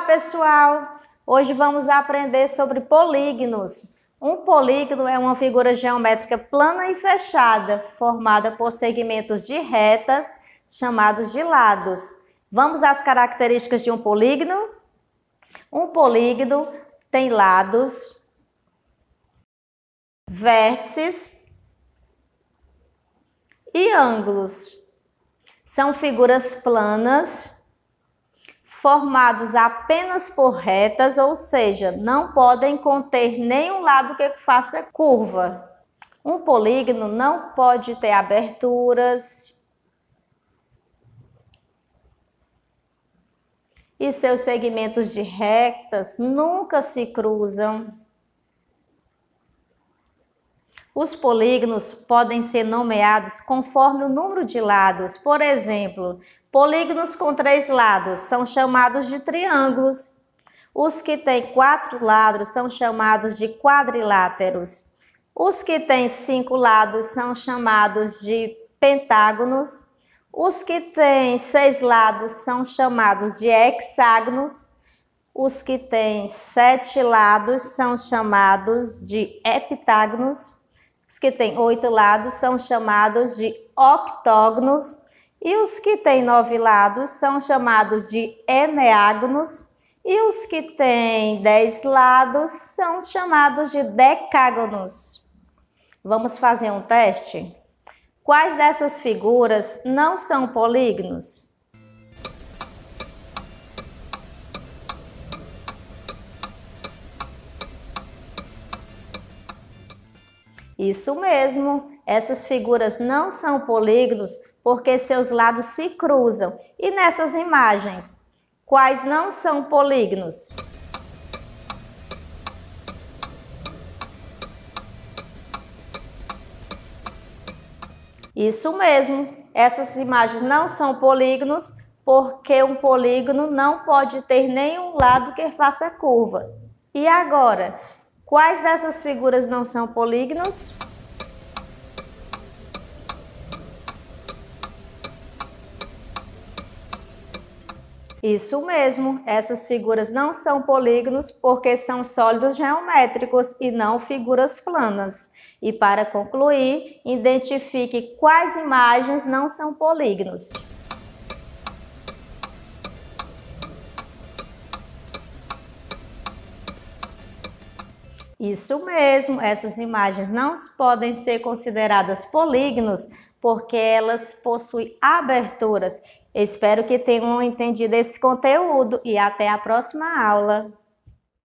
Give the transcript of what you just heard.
Olá, pessoal! Hoje vamos aprender sobre polígonos. Um polígono é uma figura geométrica plana e fechada, formada por segmentos de retas, chamados de lados. Vamos às características de um polígono? Um polígono tem lados, vértices e ângulos. São figuras planas formados apenas por retas, ou seja, não podem conter nenhum lado que faça curva. Um polígono não pode ter aberturas e seus segmentos de retas nunca se cruzam. Os polígonos podem ser nomeados conforme o número de lados. Por exemplo, polígonos com três lados são chamados de triângulos. Os que têm quatro lados são chamados de quadriláteros. Os que têm cinco lados são chamados de pentágonos. Os que têm seis lados são chamados de hexágonos. Os que têm sete lados são chamados de heptágonos. Os que têm oito lados são chamados de octógonos e os que têm nove lados são chamados de eneágonos e os que têm dez lados são chamados de decágonos. Vamos fazer um teste? Quais dessas figuras não são polígonos? Isso mesmo, essas figuras não são polígonos porque seus lados se cruzam. E nessas imagens, quais não são polígonos? Isso mesmo, essas imagens não são polígonos porque um polígono não pode ter nenhum lado que faça curva. E agora, Quais dessas figuras não são polígonos? Isso mesmo, essas figuras não são polígonos porque são sólidos geométricos e não figuras planas. E para concluir, identifique quais imagens não são polígonos. Isso mesmo, essas imagens não podem ser consideradas polígonos porque elas possuem aberturas. Espero que tenham entendido esse conteúdo e até a próxima aula.